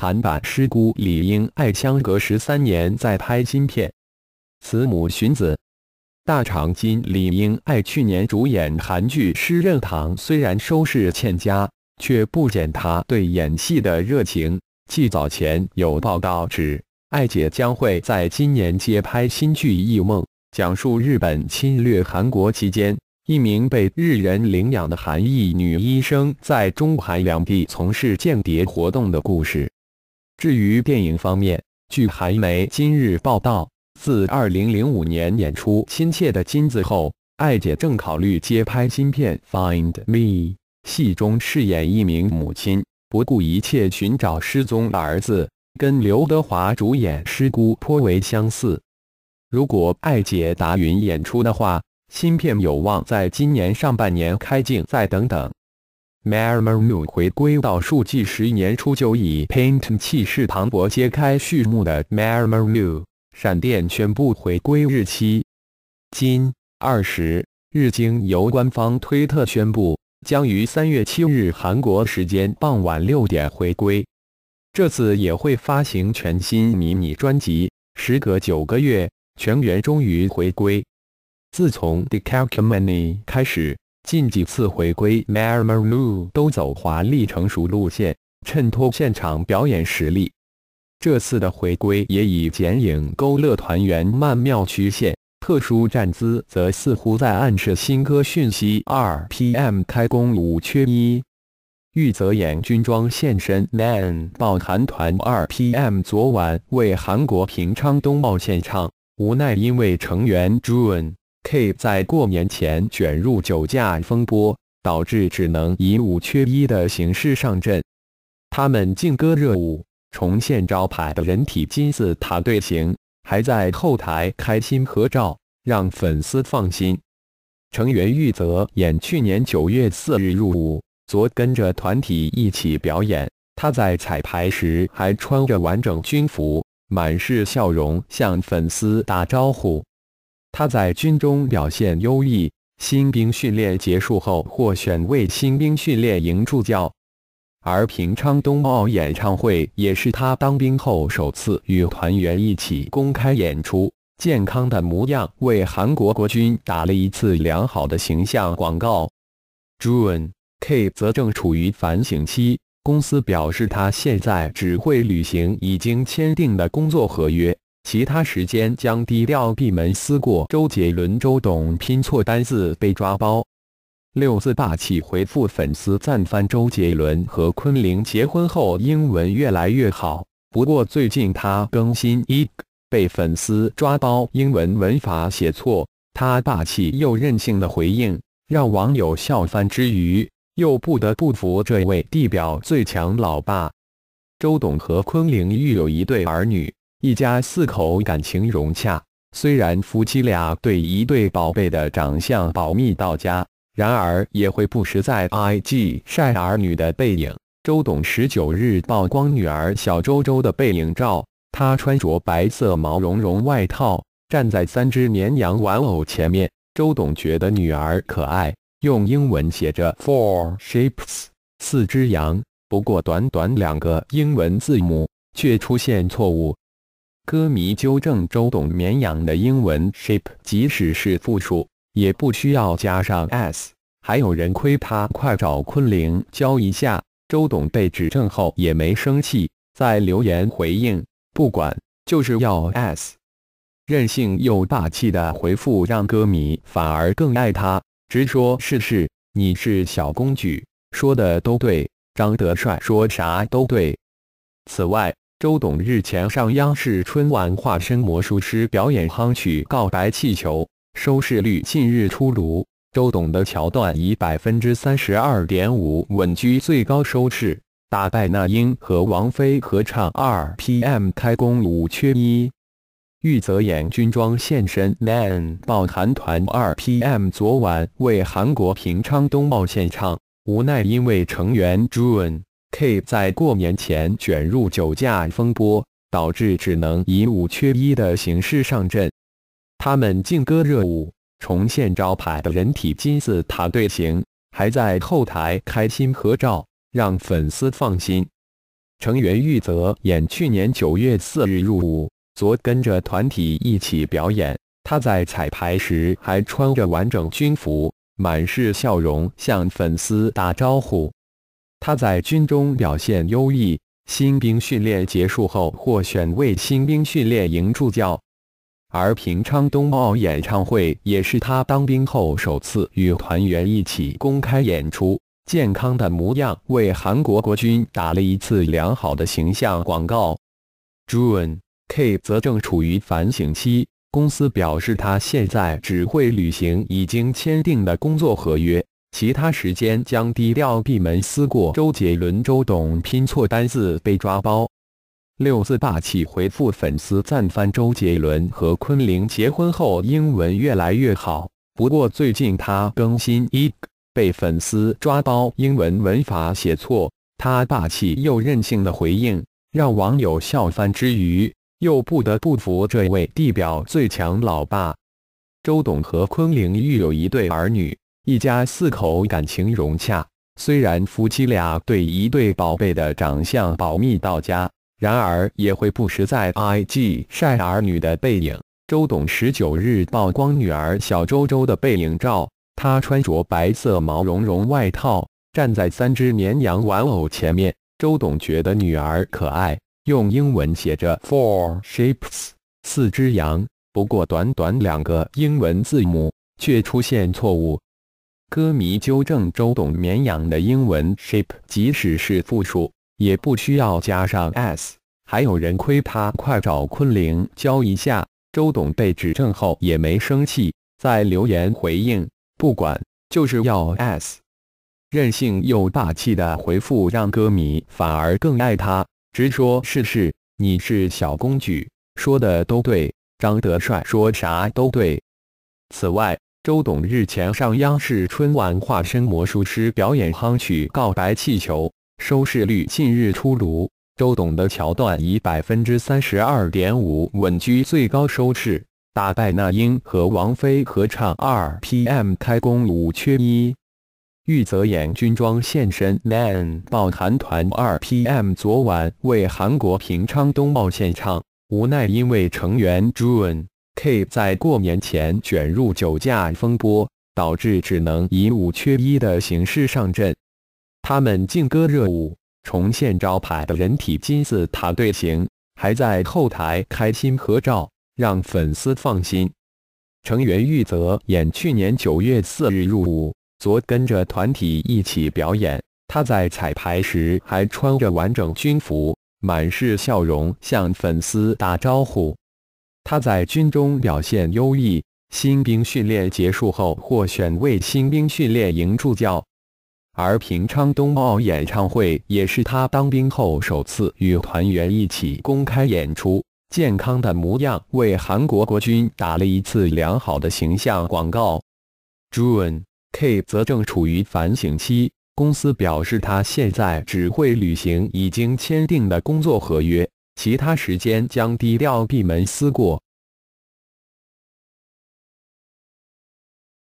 韩版《师姑》李英爱相隔十三年再拍新片，《慈母寻子》。大长今李英爱去年主演韩剧《师任堂》，虽然收视欠佳，却不减她对演戏的热情。据早前有报道指，爱姐将会在今年接拍新剧《异梦》，讲述日本侵略韩国期间，一名被日人领养的韩裔女医生在中韩两地从事间谍活动的故事。至于电影方面，据韩媒今日报道，自2005年演出《亲切的金子》后，艾姐正考虑接拍新片《Find Me》，戏中饰演一名母亲不顾一切寻找失踪儿子，跟刘德华主演《师姑》颇为相似。如果艾姐达云演出的话，新片有望在今年上半年开镜。再等等。m a r m o n u 回归到数计时，年初就以《p a i n t n 气势磅礴揭开序幕的 m a r m o n u 闪电宣布回归日期，今二十日经由官方推特宣布，将于三月七日韩国时间傍晚六点回归。这次也会发行全新迷你专辑，时隔九个月，全员终于回归。自从《The c a l c u l a t n y 开始。近几次回归 m a r m o o u 都走华丽成熟路线，衬托现场表演实力。这次的回归也以剪影勾勒团员曼妙曲线，特殊站姿则似乎在暗示新歌讯息。2PM 开工五缺一，玉泽演军装现身，N m a 报韩团 2PM 昨晚为韩国平昌冬奥献唱，无奈因为成员 June。K 在过年前卷入酒驾风波，导致只能以五缺一的形式上阵。他们劲歌热舞，重现招牌的人体金字塔队形，还在后台开心合照，让粉丝放心。成员玉泽演去年9月4日入伍，昨跟着团体一起表演。他在彩排时还穿着完整军服，满是笑容向粉丝打招呼。他在军中表现优异，新兵训练结束后获选为新兵训练营助教。而平昌冬奥演唱会也是他当兵后首次与团员一起公开演出，健康的模样为韩国国军打了一次良好的形象广告。j u n e K 则正处于反省期，公司表示他现在只会履行已经签订的工作合约。其他时间将低调闭门思过。周杰伦周董拼错单字被抓包，六字霸气回复粉丝赞翻。周杰伦和昆凌结婚后英文越来越好，不过最近他更新一被粉丝抓包，英文文法写错，他霸气又任性的回应，让网友笑翻之余又不得不服这位地表最强老爸。周董和昆凌育有一对儿女。一家四口感情融洽，虽然夫妻俩对一对宝贝的长相保密到家，然而也会不时在 IG 晒儿女的背影。周董十九日曝光女儿小周周的背影照，她穿着白色毛茸茸外套，站在三只绵羊玩偶前面。周董觉得女儿可爱，用英文写着 Four Sheep，四只羊。不过短短两个英文字母，却出现错误。歌迷纠正周董绵羊的英文 shape，即使是复数也不需要加上 s。还有人亏他快找昆凌教一下。周董被指正后也没生气，在留言回应：“不管，就是要 s。”任性又霸气的回复让歌迷反而更爱他。直说试试，你是小公举，说的都对。张德帅说啥都对。此外。周董日前上央视春晚，化身魔术师表演《哼曲告白气球》，收视率近日出炉。周董的桥段以百分之三十二点五稳居最高收视，打败那英和王菲合唱。2PM 开工五缺一，玉泽演军装现身。N 报韩团 2PM 昨晚为韩国平昌冬奥献唱，无奈因为成员 JUN。e K 在过年前卷入酒驾风波，导致只能以五缺一的形式上阵。他们劲歌热舞，重现招牌的人体金字塔队形，还在后台开心合照，让粉丝放心。成员玉泽演去年9月4日入伍，昨跟着团体一起表演。他在彩排时还穿着完整军服，满是笑容向粉丝打招呼。他在军中表现优异，新兵训练结束后获选为新兵训练营助教。而平昌冬奥演唱会也是他当兵后首次与团员一起公开演出，健康的模样为韩国国军打了一次良好的形象广告。j u n e K 则正处于反省期，公司表示他现在只会履行已经签订的工作合约。其他时间将低调闭门思过。周杰伦周董拼错单字被抓包，六字霸气回复粉丝赞翻。周杰伦和昆凌结婚后英文越来越好，不过最近他更新一被粉丝抓包，英文文法写错，他霸气又任性的回应，让网友笑翻之余又不得不服这位地表最强老爸。周董和昆凌育有一对儿女。一家四口感情融洽，虽然夫妻俩对一对宝贝的长相保密到家，然而也会不时在 IG 晒儿女的背影。周董十九日曝光女儿小周周的背影照，她穿着白色毛茸茸外套，站在三只绵羊玩偶前面。周董觉得女儿可爱，用英文写着 Four Sheep's 四只羊，不过短短两个英文字母，却出现错误。歌迷纠正周董绵羊的英文 shape，即使是复数也不需要加上 s。还有人亏他，快找昆凌教一下。周董被指正后也没生气，在留言回应：“不管，就是要 s。”任性又霸气的回复让歌迷反而更爱他。直说试试，你是小公举，说的都对。张德帅说啥都对。此外。周董日前上央视春晚，化身魔术师表演《哼曲告白气球》，收视率近日出炉。周董的桥段以百分之三十二点五稳居最高收视，打败那英和王菲合唱。二 PM 开工五缺一，玉泽演军装现身。N 报韩团二 PM 昨晚为韩国平昌冬奥献唱，无奈因为成员 June。K 在过年前卷入酒驾风波，导致只能以五缺一的形式上阵。他们劲歌热舞，重现招牌的人体金字塔队形，还在后台开心合照，让粉丝放心。成员玉泽演去年九月四日入伍，昨跟着团体一起表演。他在彩排时还穿着完整军服，满是笑容向粉丝打招呼。他在军中表现优异，新兵训练结束后获选为新兵训练营助教。而平昌冬奥演唱会也是他当兵后首次与团员一起公开演出，健康的模样为韩国国军打了一次良好的形象广告。j u n e K 则正处于反省期，公司表示他现在只会履行已经签订的工作合约。其他时间将低调闭门思过。